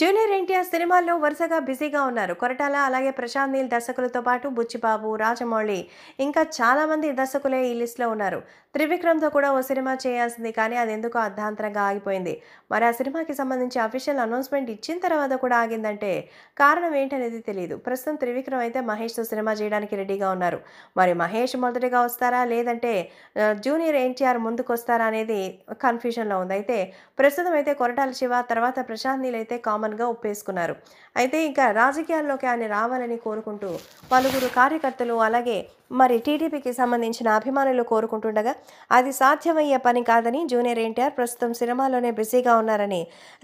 junior NTR సినిమాల్లో వరుసగా బిజీగా ఉన్నారు కొరటాల అలాగే ప్రశాంత్ నీల్ దర్శకులతో పాటు బుచ్చిబాబు రాజమౌళి ఇంకా చాలామంది దర్శకులే ఈ లిస్ట్లో ఉన్నారు త్రివిక్రమ్తో కూడా ఓ సినిమా చేయాల్సింది కానీ అది ఎందుకో అర్ధాంతరంగా ఆగిపోయింది మరి ఆ సినిమాకి సంబంధించి అఫీషియల్ అనౌన్స్మెంట్ ఇచ్చిన తర్వాత కూడా ఆగిందంటే కారణం ఏంటనేది తెలియదు ప్రస్తుతం త్రివిక్రమ్ అయితే మహేష్తో సినిమా చేయడానికి రెడీగా ఉన్నారు మరి మహేష్ మొదటిగా వస్తారా లేదంటే జూనియర్ ఎన్టీఆర్ ముందుకు వస్తారా అనేది కన్ఫ్యూజన్లో ఉంది అయితే ప్రస్తుతం అయితే కొరటాల శివ తర్వాత ప్రశాంత్ నీల్ అయితే కామన్ కామన్గా ఒప్పేసుకున్నారు అయితే ఇంకా రాజకీయాల్లోకి ఆయన రావాలని కోరుకుంటూ పలువురు కార్యకర్తలు అలాగే మరి టీడీపీకి సంబంధించిన అభిమానులు కోరుకుంటుండగా అది సాధ్యమయ్యే పని కాదని జూనియర్ ఎన్టీఆర్ ప్రస్తుతం సినిమాలోనే బిజీగా ఉన్నారని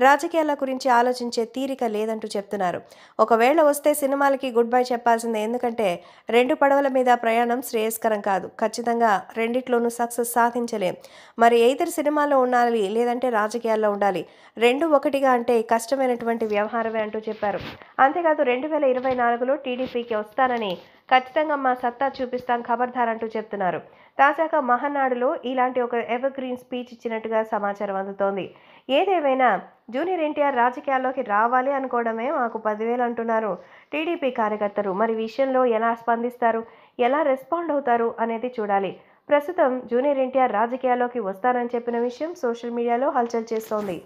రాజకీయాల గురించి ఆలోచించే తీరిక లేదంటూ చెప్తున్నారు ఒకవేళ వస్తే సినిమాలకి గుడ్ బై చెప్పాల్సిందే ఎందుకంటే రెండు పడవల మీద ప్రయాణం శ్రేయస్కరం కాదు ఖచ్చితంగా రెండిట్లోనూ సక్సెస్ సాధించలేం మరి ఎయితర్ సినిమాలో ఉండాలి లేదంటే రాజకీయాల్లో ఉండాలి రెండు ఒకటిగా అంటే కష్టమైనటువంటి అటువంటి వ్యవహారమే అంటూ చెప్పారు అంతేకాదు రెండు వేల ఇరవై నాలుగులో టీడీపీకి వస్తానని ఖచ్చితంగా మా సత్తా చూపిస్తాం ఖబర్దార్ అంటూ చెప్తున్నారు తాజాగా మహానాడులో ఇలాంటి ఒక ఎవర్ గ్రీన్ స్పీచ్ ఇచ్చినట్టుగా సమాచారం అందుతోంది ఏదేమైనా జూనియర్ ఎన్టీఆర్ రాజకీయాల్లోకి రావాలి అనుకోవడమే మాకు పదివేలు అంటున్నారు టీడీపీ కార్యకర్తలు మరి విషయంలో ఎలా స్పందిస్తారు ఎలా రెస్పాండ్ అవుతారు అనేది చూడాలి ప్రస్తుతం జూనియర్ ఎన్టీఆర్ రాజకీయాల్లోకి వస్తారని చెప్పిన విషయం సోషల్ మీడియాలో హల్చల్ చేస్తోంది